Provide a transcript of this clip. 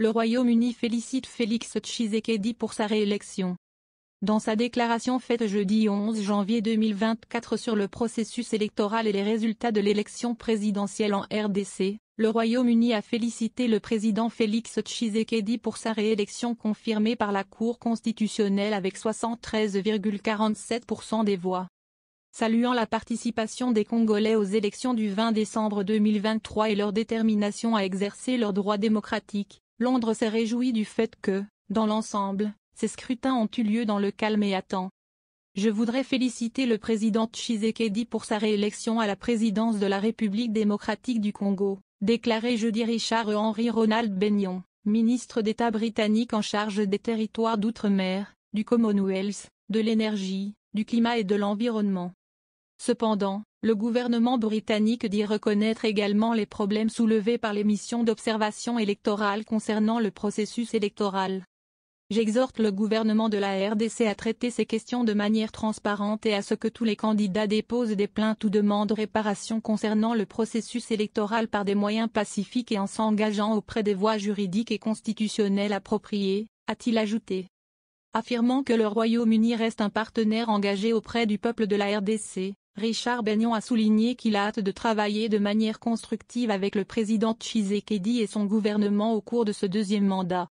le Royaume-Uni félicite Félix Tshisekedi pour sa réélection. Dans sa déclaration faite jeudi 11 janvier 2024 sur le processus électoral et les résultats de l'élection présidentielle en RDC, le Royaume-Uni a félicité le président Félix Tshisekedi pour sa réélection confirmée par la Cour constitutionnelle avec 73,47% des voix. Saluant la participation des Congolais aux élections du 20 décembre 2023 et leur détermination à exercer leurs droits démocratiques, Londres s'est réjouie du fait que, dans l'ensemble, ces scrutins ont eu lieu dans le calme et à temps. Je voudrais féliciter le président Tshisekedi pour sa réélection à la présidence de la République démocratique du Congo, déclaré jeudi Richard Henry Ronald Bennion, ministre d'État britannique en charge des territoires d'outre-mer, du Commonwealth, de l'énergie, du climat et de l'environnement. Cependant, le gouvernement britannique dit reconnaître également les problèmes soulevés par les missions d'observation électorale concernant le processus électoral. J'exhorte le gouvernement de la RDC à traiter ces questions de manière transparente et à ce que tous les candidats déposent des plaintes ou demandent réparation concernant le processus électoral par des moyens pacifiques et en s'engageant auprès des voies juridiques et constitutionnelles appropriées, a-t-il ajouté. Affirmant que le Royaume-Uni reste un partenaire engagé auprès du peuple de la RDC, Richard Bennion a souligné qu'il a hâte de travailler de manière constructive avec le président Tshisekedi et son gouvernement au cours de ce deuxième mandat.